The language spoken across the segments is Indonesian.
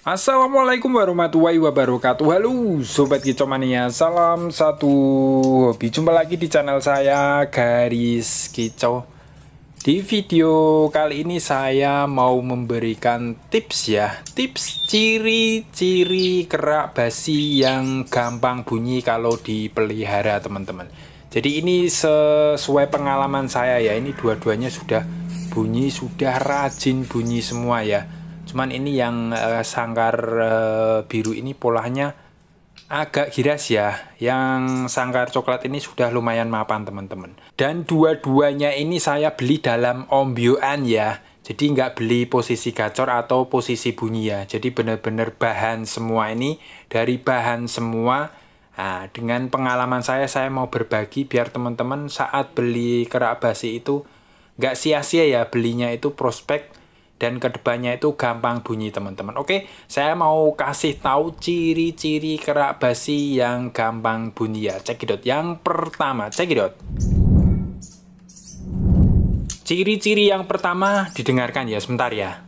Assalamualaikum warahmatullahi wabarakatuh Halo Sobat Kicomania Salam satu hobi Jumpa lagi di channel saya Garis Kico Di video kali ini saya mau memberikan tips ya Tips ciri-ciri kerak basi yang gampang bunyi kalau dipelihara teman-teman Jadi ini sesuai pengalaman saya ya Ini dua-duanya sudah bunyi, sudah rajin bunyi semua ya cuman ini yang uh, sangkar uh, biru ini polanya agak giras ya yang sangkar coklat ini sudah lumayan mapan teman-teman dan dua-duanya ini saya beli dalam ombyuan ya jadi nggak beli posisi gacor atau posisi bunyi ya jadi bener-bener bahan semua ini dari bahan semua nah, dengan pengalaman saya saya mau berbagi biar teman-teman saat beli kerak basi itu nggak sia-sia ya belinya itu prospek dan kedepannya itu gampang bunyi teman-teman oke saya mau kasih tahu ciri-ciri kerak basi yang gampang bunyi ya cekidot yang pertama cekidot ciri-ciri yang pertama didengarkan ya sebentar ya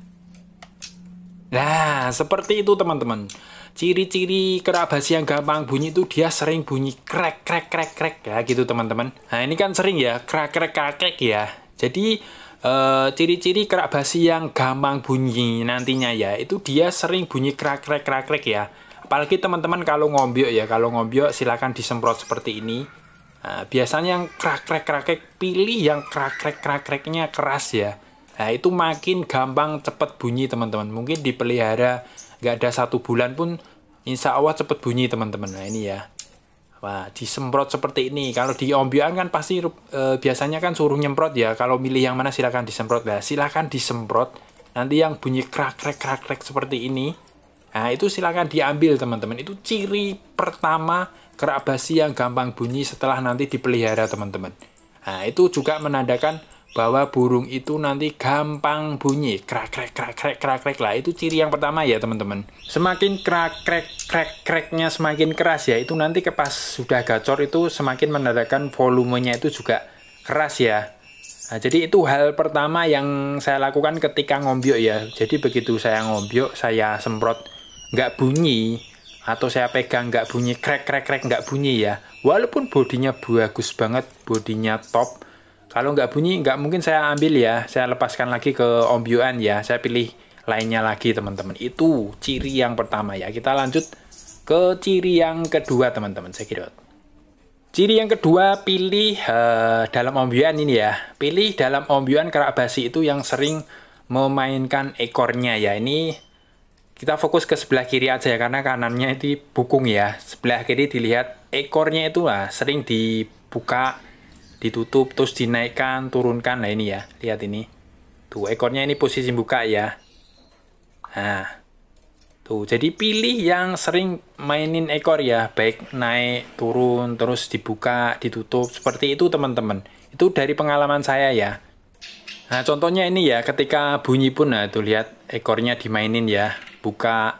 nah seperti itu teman-teman ciri-ciri kerak basi yang gampang bunyi itu dia sering bunyi krek krek krek krek ya gitu teman-teman nah ini kan sering ya krek krek krek, krek ya jadi Eh, ciri-ciri uh, kerak basi yang gampang bunyi nantinya ya itu dia sering bunyi krak krak krak krak ya apalagi teman-teman kalau ngombyok ya kalau ngombyok silahkan disemprot seperti ini uh, biasanya yang krak krak krak krak pilih yang krak krak krak kraknya keras ya nah itu makin gampang cepet bunyi teman-teman mungkin dipelihara nggak ada satu bulan pun insya Allah cepet bunyi teman-teman nah ini ya Wah, disemprot seperti ini. Kalau di Ombian kan pasti e, biasanya kan suruh nyemprot ya. Kalau milih yang mana silahkan disemprot. Nah, silahkan disemprot. Nanti yang bunyi krak-krak-krak-krak seperti ini. Nah, itu silahkan diambil teman-teman. Itu ciri pertama kerak basi yang gampang bunyi setelah nanti dipelihara teman-teman. Nah, itu juga menandakan bahwa burung itu nanti gampang bunyi krak krek krak krek krak krek lah itu ciri yang pertama ya teman-teman semakin krak krek krek kreknya semakin keras ya itu nanti kepas sudah gacor itu semakin menandakan volumenya itu juga keras ya Nah, jadi itu hal pertama yang saya lakukan ketika ngombyok ya. Jadi begitu saya ngombyok, saya semprot nggak bunyi atau saya pegang nggak bunyi krek krek krek nggak bunyi ya. Walaupun bodinya bagus banget, bodinya top, kalau nggak bunyi, nggak mungkin saya ambil ya. Saya lepaskan lagi ke Om ya. Saya pilih lainnya lagi teman-teman. Itu ciri yang pertama ya. Kita lanjut ke ciri yang kedua teman-teman. Saya kira. Ciri yang kedua, pilih uh, dalam Om ini ya. Pilih dalam Om Yuan kerak basi itu yang sering memainkan ekornya ya. Ini kita fokus ke sebelah kiri aja ya karena kanannya itu bukung ya. Sebelah kiri dilihat ekornya itu lah sering dibuka ditutup terus dinaikkan turunkan nah ini ya lihat ini tuh ekornya ini posisi buka ya nah tuh jadi pilih yang sering mainin ekor ya baik naik turun terus dibuka ditutup seperti itu teman-teman itu dari pengalaman saya ya nah contohnya ini ya ketika bunyi pun nah tuh lihat ekornya dimainin ya buka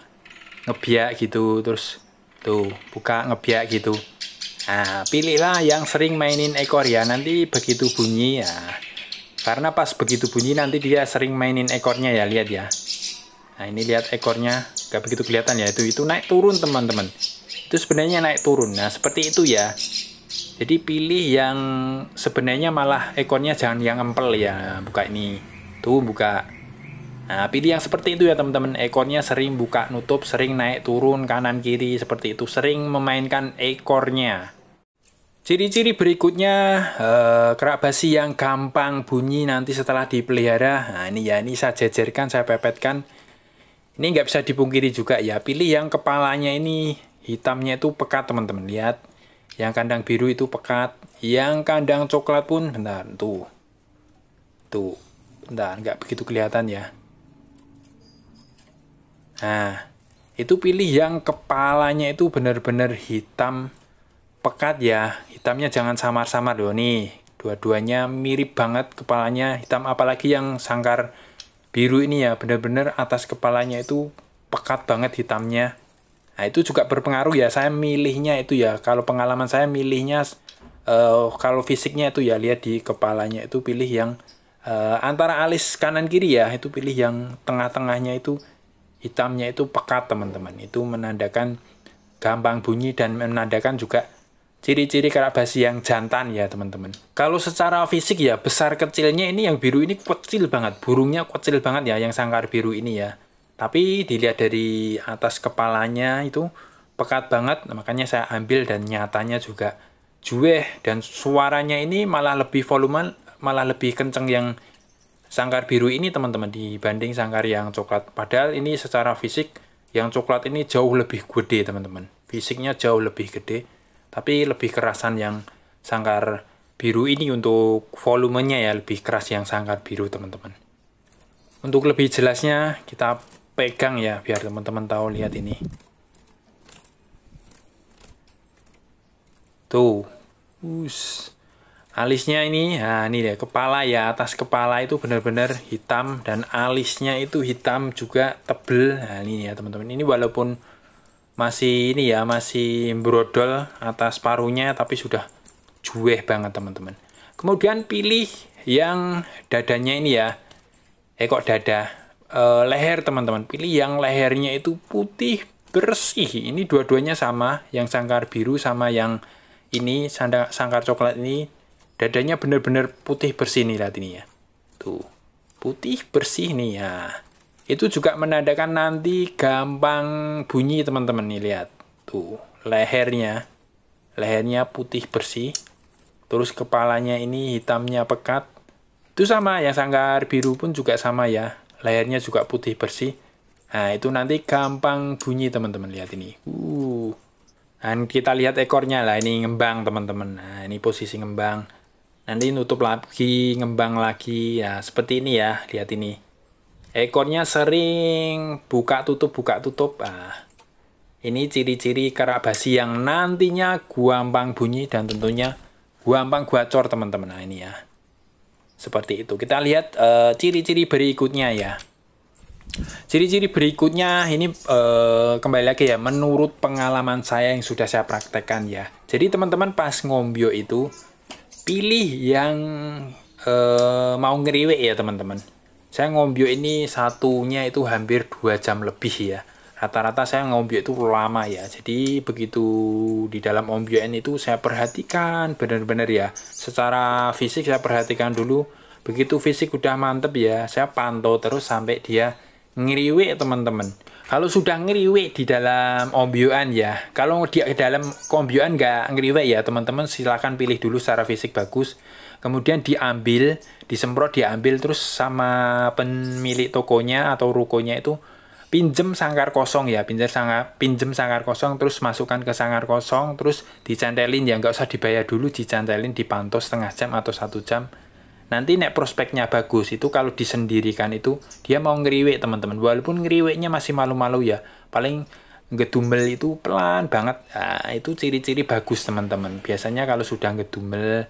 ngebiak gitu terus tuh buka ngebiak gitu Nah, pilihlah yang sering mainin ekor ya. Nanti begitu bunyi ya. Karena pas begitu bunyi nanti dia sering mainin ekornya ya, lihat ya. Nah, ini lihat ekornya gak begitu kelihatan ya. Itu itu naik turun, teman-teman. Itu sebenarnya naik turun. Nah, seperti itu ya. Jadi pilih yang sebenarnya malah ekornya jangan yang empel ya. Buka ini. Tuh, buka. Nah, pilih yang seperti itu ya teman-teman. Ekornya sering buka nutup, sering naik turun kanan kiri seperti itu, sering memainkan ekornya. Ciri-ciri berikutnya eh, kerak basi yang gampang bunyi nanti setelah dipelihara. Nah, ini ya ini saya jejerkan, saya pepetkan. Ini nggak bisa dipungkiri juga ya. Pilih yang kepalanya ini hitamnya itu pekat teman-teman. Lihat, yang kandang biru itu pekat, yang kandang coklat pun bentar tuh. Tuh, bentar nggak begitu kelihatan ya. Nah, itu pilih yang kepalanya itu benar-benar hitam pekat ya. Hitamnya jangan samar-samar loh nih. Dua-duanya mirip banget kepalanya hitam apalagi yang sangkar biru ini ya benar-benar atas kepalanya itu pekat banget hitamnya. Nah, itu juga berpengaruh ya. Saya milihnya itu ya. Kalau pengalaman saya milihnya uh, kalau fisiknya itu ya lihat di kepalanya itu pilih yang uh, antara alis kanan kiri ya. Itu pilih yang tengah-tengahnya itu hitamnya itu pekat teman-teman itu menandakan gampang bunyi dan menandakan juga ciri-ciri kerabasi yang jantan ya teman-teman kalau secara fisik ya besar kecilnya ini yang biru ini kecil banget burungnya kecil banget ya yang sangkar biru ini ya tapi dilihat dari atas kepalanya itu pekat banget nah, makanya saya ambil dan nyatanya juga jueh dan suaranya ini malah lebih volume malah lebih kenceng yang sangkar biru ini teman-teman dibanding sangkar yang coklat. Padahal ini secara fisik yang coklat ini jauh lebih gede teman-teman. Fisiknya jauh lebih gede, tapi lebih kerasan yang sangkar biru ini untuk volumenya ya lebih keras yang sangkar biru teman-teman. Untuk lebih jelasnya kita pegang ya biar teman-teman tahu lihat ini. Tuh. Us alisnya ini nah ini deh kepala ya atas kepala itu benar-benar hitam dan alisnya itu hitam juga tebel nah ini ya teman-teman ini walaupun masih ini ya masih brodol atas paruhnya tapi sudah jueh banget teman-teman kemudian pilih yang dadanya ini ya eh kok dada e, leher teman-teman pilih yang lehernya itu putih bersih ini dua-duanya sama yang sangkar biru sama yang ini sangkar coklat ini dadanya benar-benar putih bersih nih lihat ini ya tuh putih bersih nih ya itu juga menandakan nanti gampang bunyi teman-teman nih lihat tuh lehernya lehernya putih bersih terus kepalanya ini hitamnya pekat itu sama yang sanggar biru pun juga sama ya lehernya juga putih bersih nah itu nanti gampang bunyi teman-teman lihat ini uh dan kita lihat ekornya lah ini ngembang teman-teman nah ini posisi ngembang nanti nutup lagi ngembang lagi ya seperti ini ya lihat ini ekornya sering buka tutup buka tutup ah ini ciri-ciri kerak basi yang nantinya guampang bunyi dan tentunya guampang guacor teman-teman nah ini ya seperti itu kita lihat eh, ciri-ciri uh, berikutnya ya ciri-ciri berikutnya ini uh, kembali lagi ya menurut pengalaman saya yang sudah saya praktekkan ya jadi teman-teman pas ngombio itu pilih yang uh, mau ngeriwek ya teman-teman saya ngombyo ini satunya itu hampir dua jam lebih ya rata-rata saya ngombyo itu lama ya jadi begitu di dalam ombyoan itu saya perhatikan benar-benar ya secara fisik saya perhatikan dulu begitu fisik udah mantep ya saya pantau terus sampai dia ngeriwe teman-teman kalau sudah ngeriwe di dalam ombyuan ya kalau dia di dalam ombyuan nggak ngeriwe ya teman-teman silahkan pilih dulu secara fisik bagus kemudian diambil disemprot diambil terus sama pemilik tokonya atau rukonya itu pinjem sangkar kosong ya pinjem sangkar pinjem sangkar kosong terus masukkan ke sangkar kosong terus dicantelin ya nggak usah dibayar dulu dicantelin dipantau setengah jam atau satu jam nanti nek prospeknya bagus itu kalau disendirikan itu dia mau ngeriwek teman-teman walaupun ngeriweknya masih malu-malu ya paling ngedumel itu pelan banget nah, itu ciri-ciri bagus teman-teman biasanya kalau sudah ngedumel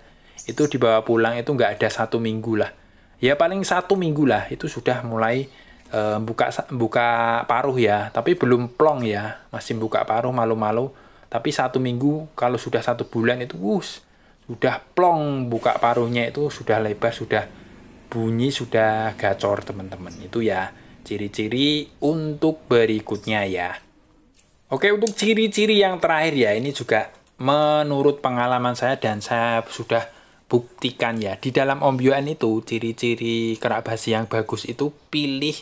itu dibawa pulang itu nggak ada satu minggu lah ya paling satu minggu lah itu sudah mulai e, buka buka paruh ya tapi belum plong ya masih buka paruh malu-malu tapi satu minggu kalau sudah satu bulan itu wush sudah plong buka paruhnya itu sudah lebar sudah bunyi sudah gacor teman-teman itu ya ciri-ciri untuk berikutnya ya oke untuk ciri-ciri yang terakhir ya ini juga menurut pengalaman saya dan saya sudah buktikan ya di dalam ombyuan itu ciri-ciri kerak basi yang bagus itu pilih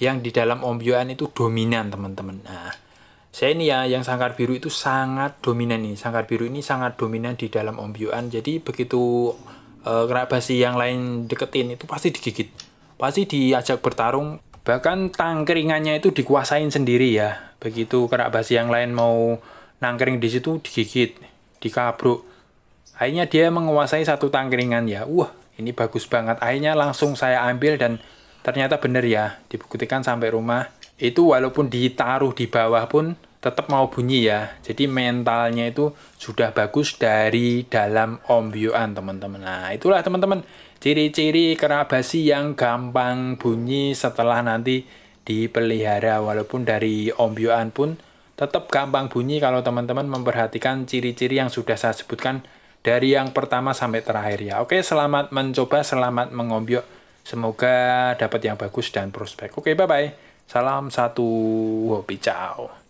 yang di dalam ombyuan itu dominan teman-teman nah saya ini ya yang sangkar biru itu sangat dominan nih sangkar biru ini sangat dominan di dalam ombyuan jadi begitu e, eh, kerak basi yang lain deketin itu pasti digigit pasti diajak bertarung bahkan tangkeringannya itu dikuasain sendiri ya begitu kerak basi yang lain mau nangkering di situ digigit dikabruk akhirnya dia menguasai satu tangkeringan ya wah ini bagus banget akhirnya langsung saya ambil dan ternyata bener ya dibuktikan sampai rumah itu walaupun ditaruh di bawah pun tetap mau bunyi ya. Jadi mentalnya itu sudah bagus dari dalam ombyuan teman-teman. Nah itulah teman-teman ciri-ciri kerabasi yang gampang bunyi setelah nanti dipelihara walaupun dari ombyuan pun tetap gampang bunyi kalau teman-teman memperhatikan ciri-ciri yang sudah saya sebutkan dari yang pertama sampai terakhir ya. Oke, selamat mencoba, selamat mengombyuk. Semoga dapat yang bagus dan prospek. Oke, bye-bye. Salam satu hobi, ciao.